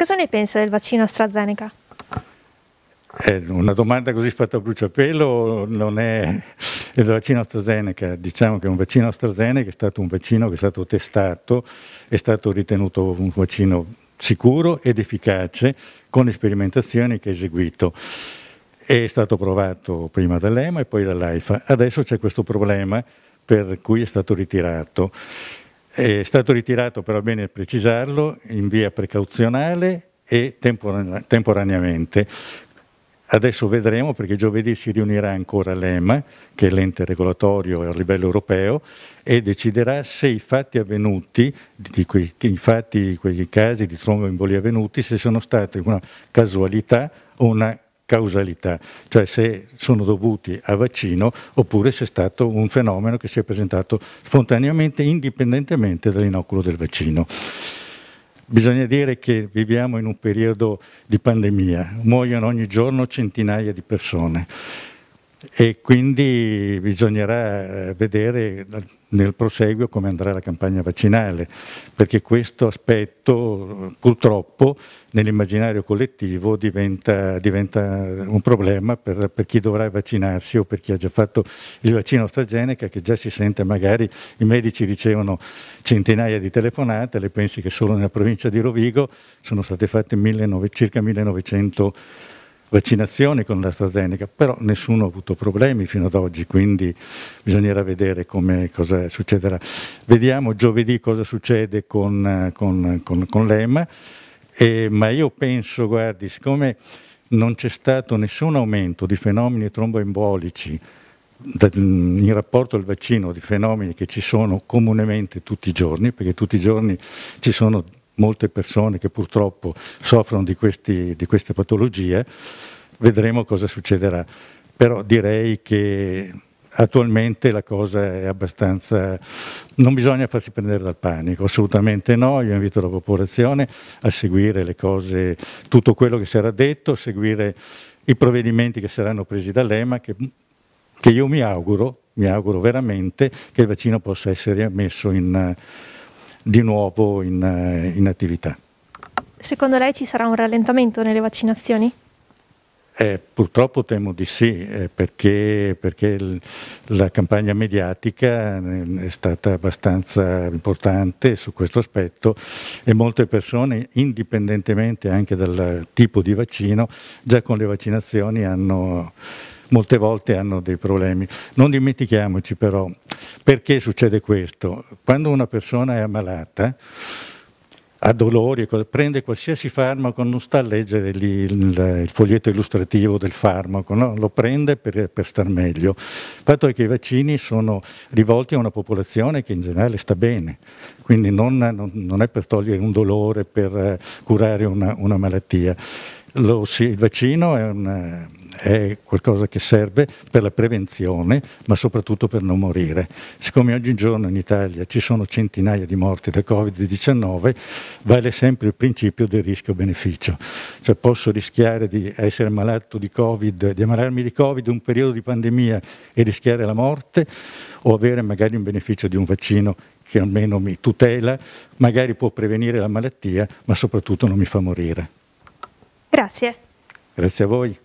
Cosa ne pensa del vaccino AstraZeneca? Eh, una domanda così fatta a bruciapelo non è il vaccino AstraZeneca, diciamo che un vaccino AstraZeneca è stato un vaccino che è stato testato, è stato ritenuto un vaccino sicuro ed efficace con le sperimentazioni che ha eseguito. È stato provato prima dall'EMA e poi dall'AIFA. Adesso c'è questo problema per cui è stato ritirato. È stato ritirato, però è bene precisarlo, in via precauzionale e temporaneamente. Adesso vedremo perché giovedì si riunirà ancora l'EMA, che è l'ente regolatorio a livello europeo, e deciderà se i fatti avvenuti, quei, i fatti, quei casi di tromboembolia avvenuti, se sono stati una casualità o una causalità, cioè se sono dovuti a vaccino oppure se è stato un fenomeno che si è presentato spontaneamente indipendentemente dall'inoculo del vaccino. Bisogna dire che viviamo in un periodo di pandemia, muoiono ogni giorno centinaia di persone e quindi bisognerà eh, vedere nel proseguo come andrà la campagna vaccinale, perché questo aspetto purtroppo nell'immaginario collettivo diventa, diventa un problema per, per, chi dovrà vaccinarsi o per chi ha già fatto il vaccino AstraZeneca che già si sente magari, i medici ricevono centinaia di telefonate, le pensi che solo nella provincia di Rovigo sono state fatte 1900, circa 1900 vaccinazioni con l'AstraZeneca, però nessuno ha avuto problemi fino ad oggi, quindi bisognerà vedere come, cosa succederà. Vediamo giovedì cosa succede con, con, con, con l'EMA, eh, ma io penso, guardi, siccome non c'è stato nessun aumento di fenomeni tromboembolici in rapporto al vaccino di fenomeni che ci sono comunemente tutti i giorni, perché tutti i giorni ci sono molte persone che purtroppo soffrono di, questi, di queste patologie, vedremo cosa succederà. Però direi che attualmente la cosa è abbastanza... non bisogna farsi prendere dal panico, assolutamente no, io invito la popolazione a seguire le cose, tutto quello che sarà era detto, seguire i provvedimenti che saranno presi dall'EMA, che, che io mi auguro, mi auguro veramente che il vaccino possa essere messo in di nuovo in, eh, in attività. Secondo lei ci sarà un rallentamento nelle vaccinazioni? Eh, purtroppo temo di sì, eh, perché, perché la campagna mediatica eh, è stata abbastanza importante su questo aspetto e molte persone, indipendentemente anche dal tipo di vaccino, già con le vaccinazioni hanno, molte volte hanno dei problemi. Non dimentichiamoci però perché succede questo? Quando una persona è ammalata, ha dolori, prende qualsiasi farmaco, non sta a leggere lì il, foglietto illustrativo del farmaco, no? lo prende per, per, star meglio. Il fatto è che i vaccini sono rivolti a una popolazione che in generale sta bene, quindi non, non, non è per togliere un dolore, per eh, curare una, una malattia. Lo, sì, il vaccino è una è qualcosa che serve per la prevenzione, ma soprattutto per non morire. Siccome oggigiorno in Italia ci sono centinaia di morti da Covid-19, vale sempre il principio del rischio-beneficio. Cioè posso rischiare di essere malato di Covid, di ammalarmi di Covid in un periodo di pandemia e rischiare la morte o avere magari un beneficio di un vaccino che almeno mi tutela, magari può prevenire la malattia, ma soprattutto non mi fa morire. Grazie. Grazie a voi.